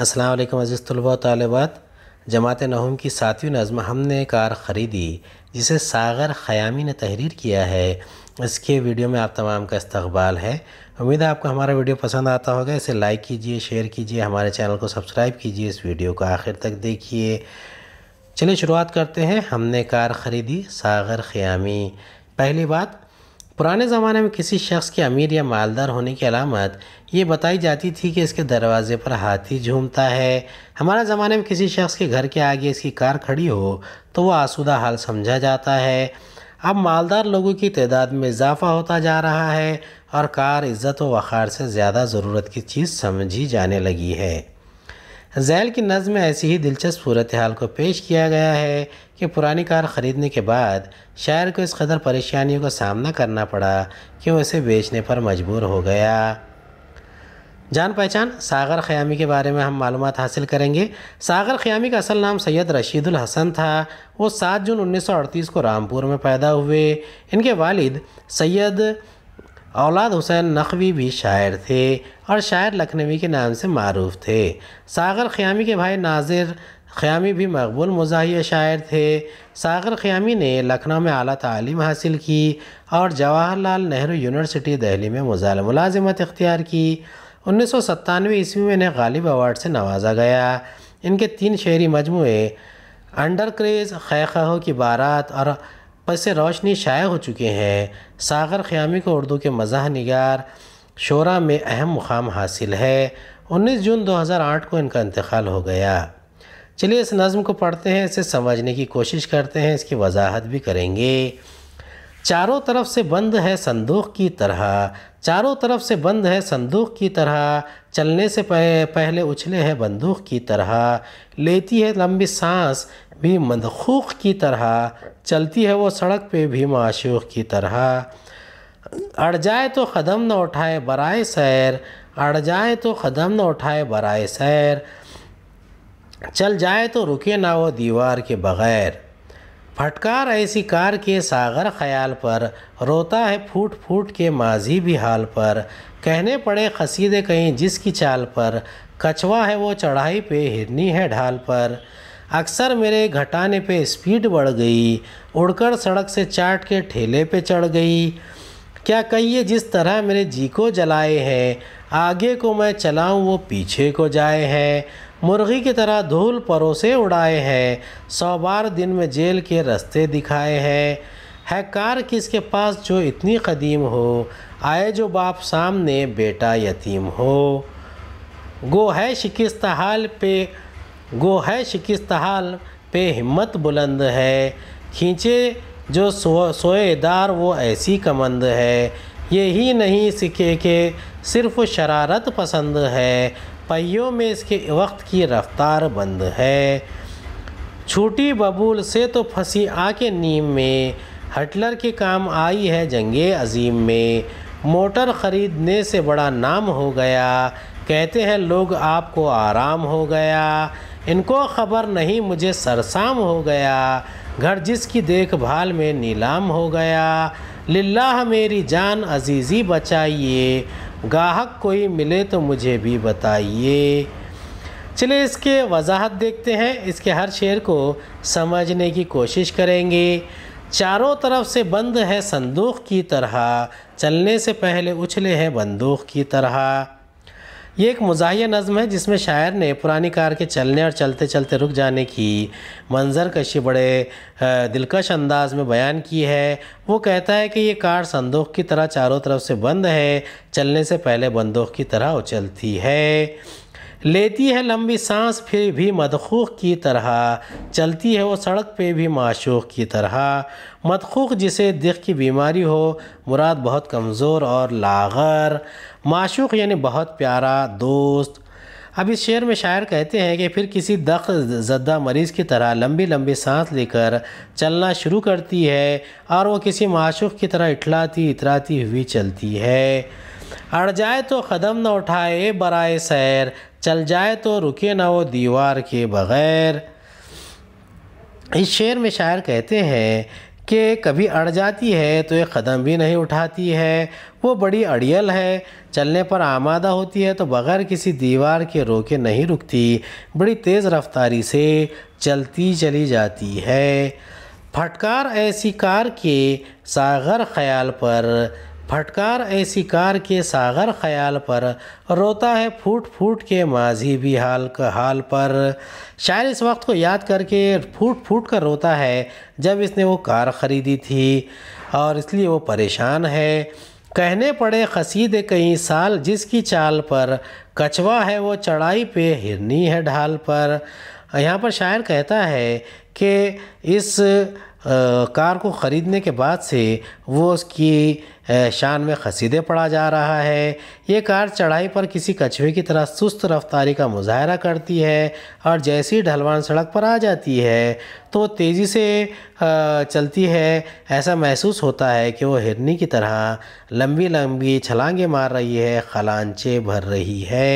असलकम अज़ीज़ तलबा तलबात जमात नहम की सातवीं नज़म हमने कार ख़रीदी जिसे सागर ख़यामी ने तहरीर किया है इसके वीडियो में आप तमाम का इस्तबाल है उम्मीद है आपको हमारा वीडियो पसंद आता होगा इसे लाइक कीजिए शेयर कीजिए हमारे चैनल को सब्सक्राइब कीजिए इस वीडियो को आखिर तक देखिए चलिए शुरुआत करते हैं हमने कार ख़रीदी सागर ख़यामी पहली बात पुराने ज़माने में किसी शख्स के अमीर या मालदार होने की अलामत ये बताई जाती थी कि इसके दरवाज़े पर हाथी झूमता है हमारे ज़माने में किसी शख्स के घर के आगे इसकी कार खड़ी हो तो वह आसुदा हाल समझा जाता है अब मालदार लोगों की तादाद में इजाफा होता जा रहा है और कार इज़्ज़त वखार से ज़्यादा ज़रूरत की चीज़ समझी जाने लगी है जैल की नज़ में ऐसी ही दिलचस्प सूरत हाल को पेश किया गया है कि पुरानी कार ख़रीदने के बाद शायर को इस कदर परेशानियों का सामना करना पड़ा कि वो इसे बेचने पर मजबूर हो गया जान पहचान सागर ख़यामी के बारे में हम मालूम हासिल करेंगे सागर ख़यामी का असल नाम सैयद रशीदुल हसन था वो 7 जून 1938 को रामपुर में पैदा हुए इनके वालिद सैयद औलाद हुसैन नकवी भी शायर थे और शायर लखनवी के नाम से मरूफ थे सागर ख़यामी के भाई नाजिर खयामी भी मकबूल मज़ाहिया शायर थे सागर ख़यामी ने लखनऊ में अली तलीम हासिल की और जवाहरलाल नेहरू यूनिवर्सिटी दहली में मुलाजमत इख्तियार की उन्नीस सौ सत्तानवे ईस्वी में इन्हें गालिब अवार्ड से नवाजा गया इनके तीन शहरी मजमू अंडर क्रेज़ खै खो की बारात और पर से रोशनी शाया हो चुके हैं सागर ख़्यामी को उर्दू के मज़ा नगार शोरा में अहम मुकाम हासिल है 19 जून 2008 को इनका इंतकाल हो गया चलिए इस नज़म को पढ़ते हैं इसे समझने की कोशिश करते हैं इसकी वजाहत भी करेंगे चारों तरफ से बंद है संदूक की तरह चारों तरफ से बंद है संदूक की तरह चलने से पहले उछले हैं बंदूक की तरह लेती है लंबी सांस भी मनखूक की तरह चलती है वो सड़क पे भी माशूक की तरह अड़ जाए तो कदम न उठाए बराए सैर अड़ जाए तो कदम न उठाए बराए सैर चल जाए तो रुके ना वो दीवार के बग़ैर फटकार ऐसी कार के सागर ख्याल पर रोता है फूट फूट के माजी भी हाल पर कहने पड़े खसीदे कहीं जिसकी चाल पर कछवा है वो चढ़ाई पे हिरनी है ढाल पर अक्सर मेरे घटाने पे स्पीड बढ़ गई उड़कर सड़क से चाट के ठेले पे चढ़ गई क्या कहिए जिस तरह मेरे जी को जलाए हैं आगे को मैं चलाऊं वो पीछे को जाए हैं मुर्गी की तरह धूल परोसे उड़ाए हैं सौ बार दिन में जेल के रास्ते दिखाए हैं है कार किसके पास जो इतनी कदीम हो आए जो बाप सामने बेटा यतीम हो गो है शिकस्त हाल पे गो है शिकस्त हाल पे हिम्मत बुलंद है खींचे जो सो सोएदार वो ऐसी कमंद है ये ही नहीं सीखे के सिर्फ शरारत पसंद है पहियों में इसके वक्त की रफ्तार बंद है छोटी बबूल से तो फंसी आके नीम में हटलर के काम आई है जंगे अजीम में मोटर ख़रीदने से बड़ा नाम हो गया कहते हैं लोग आपको आराम हो गया इनको खबर नहीं मुझे सरसाम हो गया घर जिसकी देखभाल में नीलाम हो गया लिल्लाह मेरी जान अजीज़ी बचाइए गाहक कोई मिले तो मुझे भी बताइए चले इसके वजाहत देखते हैं इसके हर शेर को समझने की कोशिश करेंगे चारों तरफ से बंद है संदूक की तरह चलने से पहले उछले हैं बंदूक की तरह ये एक मज़ाह नज़म है जिसमें शायर ने पुरानी कार के चलने और चलते चलते रुक जाने की मंजर कशी बड़े दिलकश अंदाज में बयान की है वो कहता है कि ये कार संदूक की तरह चारों तरफ से बंद है चलने से पहले बंदूक की तरह उछलती है लेती है लंबी सांस फिर भी मदखूक की तरह चलती है वो सड़क पे भी माशूक की तरह मदखूक जिसे दिख की बीमारी हो मुराद बहुत कमज़ोर और लागर माशूक यानी बहुत प्यारा दोस्त अब इस शेर में शायर कहते हैं कि फिर किसी दख जद्दा मरीज़ की तरह लंबी लंबी सांस लेकर चलना शुरू करती है और वो किसी माशूक की तरह इठलाती इतराती हुई चलती है अड़ जाए तो कदम न उठाए बराए सैर चल जाए तो रुके ना वो दीवार के बग़ैर इस शेर में शायर कहते हैं कि कभी अड़ जाती है तो ये कदम भी नहीं उठाती है वो बड़ी अड़ियल है चलने पर आमादा होती है तो बग़ैर किसी दीवार के रोके नहीं रुकती बड़ी तेज़ रफ्तारी से चलती चली जाती है फटकार ऐसी कार के सागर ख्याल पर फटकार ऐसी कार के सागर ख्याल पर रोता है फूट फूट के माजी भी हाल का हाल पर शायर इस वक्त को याद करके फूट फूट कर रोता है जब इसने वो कार ख़रीदी थी और इसलिए वो परेशान है कहने पड़े खसीद कई साल जिसकी चाल पर कछवा है वो चढ़ाई पे हिरनी है ढाल पर यहाँ पर शायर कहता है कि इस कार को ख़रीदने के बाद से वो उसकी शान में खसीदे पड़ा जा रहा है ये कार चढ़ाई पर किसी कछुए की तरह सुस्त रफ्तारी का मुजाहरा करती है और जैसी ढलवान सड़क पर आ जाती है तो तेज़ी से चलती है ऐसा महसूस होता है कि वो हिरनी की तरह लंबी लंबी छलांगे मार रही है खलांचे भर रही है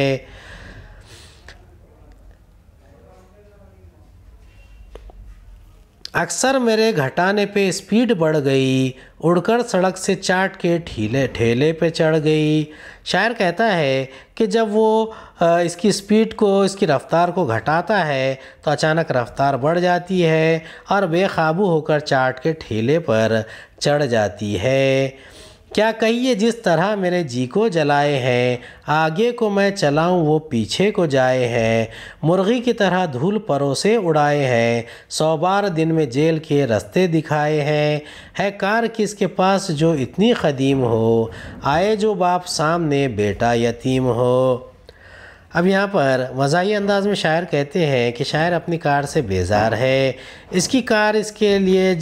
अक्सर मेरे घटाने पे स्पीड बढ़ गई उड़कर सड़क से चाट के ठीले ठेले पे चढ़ गई शायर कहता है कि जब वो इसकी स्पीड को इसकी रफ़्तार को घटाता है तो अचानक रफ़्तार बढ़ जाती है और बेकाबू होकर चाट के ठेले पर चढ़ जाती है क्या कहिए जिस तरह मेरे जी को जलाए हैं आगे को मैं चलाऊं वो पीछे को जाए हैं मुर्गी की तरह धूल परोसे उड़ाए हैं सौ बार दिन में जेल के रास्ते दिखाए हैं है कार किसके पास जो इतनी कदीम हो आए जो बाप सामने बेटा यतीम हो अब यहाँ पर वज़ाही अंदाज में शायर कहते हैं कि शायर अपनी कार से बेजार है इसकी कार इसके लिए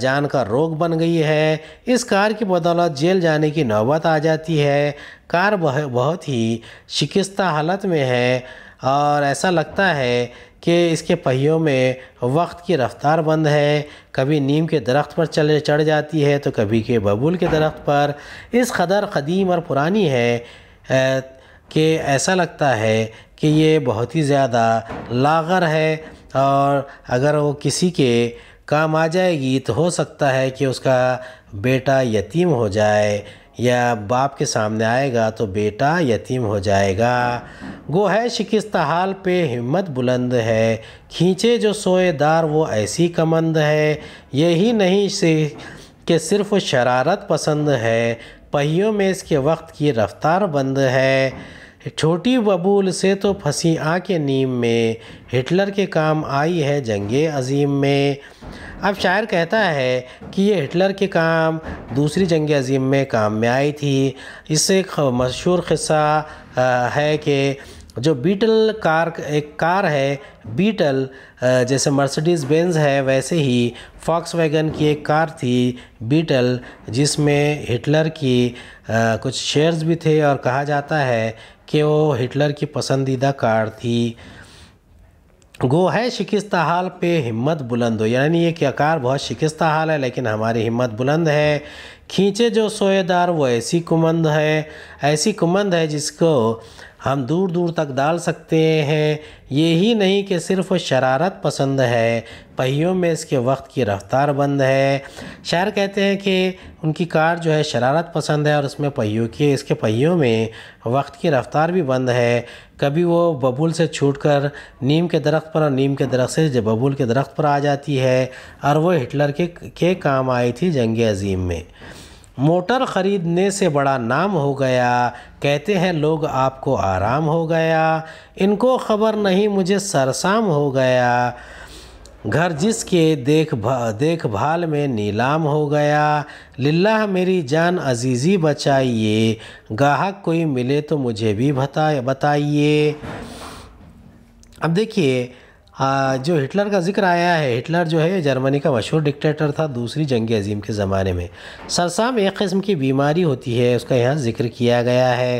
जान का रोग बन गई है इस कार की बदौलत जेल जाने की नौबत आ जाती है कार बहुत ही शिकस्ता हालत में है और ऐसा लगता है कि इसके पहियों में वक्त की रफ़्तार बंद है कभी नीम के दरख्त पर चले चढ़ जाती है तो कभी के बबूल के दरख्त पर इस कदर कदीम और पुरानी है कि ऐसा लगता है कि ये बहुत ही ज़्यादा लागर है और अगर वो किसी के काम आ जाएगी तो हो सकता है कि उसका बेटा यतीम हो जाए या बाप के सामने आएगा तो बेटा यतीम हो जाएगा गो है शिकस्त हाल पे हिम्मत बुलंद है खींचे जो सोएदार वो ऐसी कमंद है यही नहीं से कि सिर्फ शरारत पसंद है पहियों में इसके वक्त की रफ्तार बंद है छोटी बबूल से तो फंसी आके नीम में हिटलर के काम आई है जंग अजीम में अब शायर कहता है कि ये हिटलर के काम दूसरी जंग अजीम में काम में आई थी इससे मशहूर क़स्सा है कि जो बीटल कार एक कार है बीटल जैसे मर्सिडीज़ बेंज है वैसे ही फॉक्स वैगन की एक कार थी बीटल जिसमें हिटलर की कुछ शेयर्स भी थे और कहा जाता है कि वो हिटलर की पसंदीदा कार थी गो है शिकस्त हाल पे हिम्मत बुलंद हो यानी ये क्या कार बहुत शिकस्त हाल है लेकिन हमारी हिम्मत बुलंद है खींचे जो सोएदार वो ऐसी कुमंद है ऐसी कुमंद है जिसको हम दूर दूर तक डाल सकते हैं ये ही नहीं कि सिर्फ शरारत पसंद है पहियों में इसके वक्त की रफ्तार बंद है शायर कहते हैं कि उनकी कार जो है शरारत पसंद है और उसमें पहियों की इसके पहियों में वक्त की रफ्तार भी बंद है कभी वो बबूल से छूटकर नीम के दरख्त पर और नीम के दरख्त से जब बबूल के दरख्त पर आ जाती है और वो हिटलर के के काम आई थी जंग अजीम में मोटर ख़रीदने से बड़ा नाम हो गया कहते हैं लोग आपको आराम हो गया इनको ख़बर नहीं मुझे सरसाम हो गया घर जिसके देख भा, देखभाल में नीलाम हो गया लिल्लाह मेरी जान अजीज़ी बचाइए गाहक कोई मिले तो मुझे भी बताइए अब देखिए आ, हाँ, जो हिटलर का जिक्र आया है हिटलर जो है जर्मनी का मशहूर डिक्टेटर था दूसरी जंग अजीम के ज़माने में सरसाम एक किस्म की बीमारी होती है उसका यहाँ जिक्र किया गया है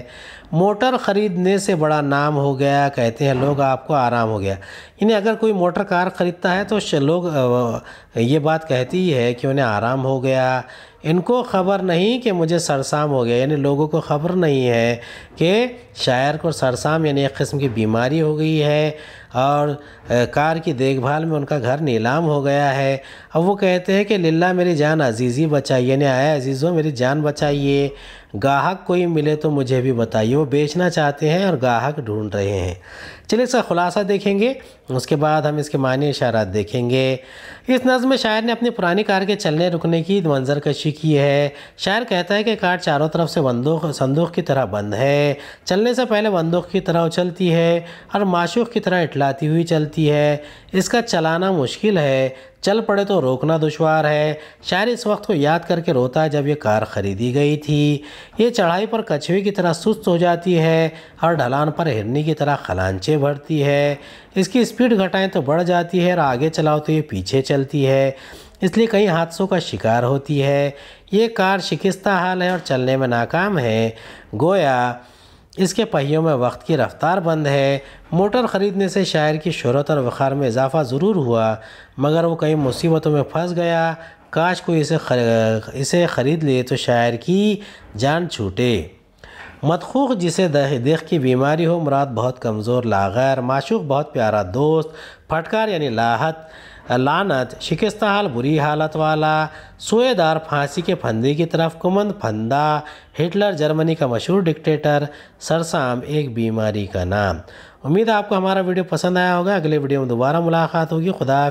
मोटर ख़रीदने से बड़ा नाम हो गया कहते हैं लोग आपको आराम हो गया यानी अगर कोई मोटर कार ख़रीदता है तो लोग ये बात कहती है कि उन्हें आराम हो गया इनको ख़बर नहीं कि मुझे सरसाम हो गया यानी लोगों को ख़बर नहीं है कि शायर को सरसाम यानी एक किस्म की बीमारी हो गई है और कार की देखभाल में उनका घर नीलाम हो गया है अब वो कहते हैं कि लिल्ला मेरी जान अजीज़ी बचाइए यानी आया अजीज़ों मेरी जान बचाइए गाहक कोई मिले तो मुझे भी बताइए जो बेचना चाहते हैं और ग्राहक ढूंढ रहे हैं चलिए इसका खुलासा देखेंगे उसके बाद हम इसके मान्य इशारात देखेंगे इस नज़म में शायर ने अपनी पुरानी कार के चलने रुकने की मंजर कशी की है शायर कहता है कि कार चारों तरफ से बंदूक संदूक की तरह बंद है चलने से पहले बंदूक की तरह उछलती है और माशूक की तरह इटलाती हुई चलती है इसका चलाना मुश्किल है चल पड़े तो रोकना दुशवार है शायर इस वक्त को याद करके रोता है जब ये कार ख़रीदी गई थी ये चढ़ाई पर कछुए की तरह सुस्त हो जाती जाती है हर ढलान पर हिरनी की तरह खलांचे भरती है इसकी स्पीड घटाएं तो बढ़ जाती है और आगे चलाओ तो ये पीछे चलती है इसलिए कई हादसों का शिकार होती है ये कार शिकस्ता हाल है और चलने में नाकाम है गोया इसके पहियों में वक्त की रफ्तार बंद है मोटर ख़रीदने से शायर की शहरत और वखार में इजाफ़ा ज़रूर हुआ मगर वो कई मुसीबतों में फंस गया काश कोई इसे खर... इसे ख़रीद ले तो शायर की जान छूटे मतखूक जिसे देख की बीमारी हो मुराद बहुत कमज़ोर लागर माशूक बहुत प्यारा दोस्त फटकार यानी लाहत लानत शिकस्त हाल बुरी हालत वाला सोएदार फांसी के फंदे की तरफ कुमंद फंदा हिटलर जर्मनी का मशहूर डिक्टेटर सरसाम एक बीमारी का नाम उम्मीद है आपको हमारा वीडियो पसंद आया होगा अगले वीडियो में दोबारा मुलाकात होगी खुदा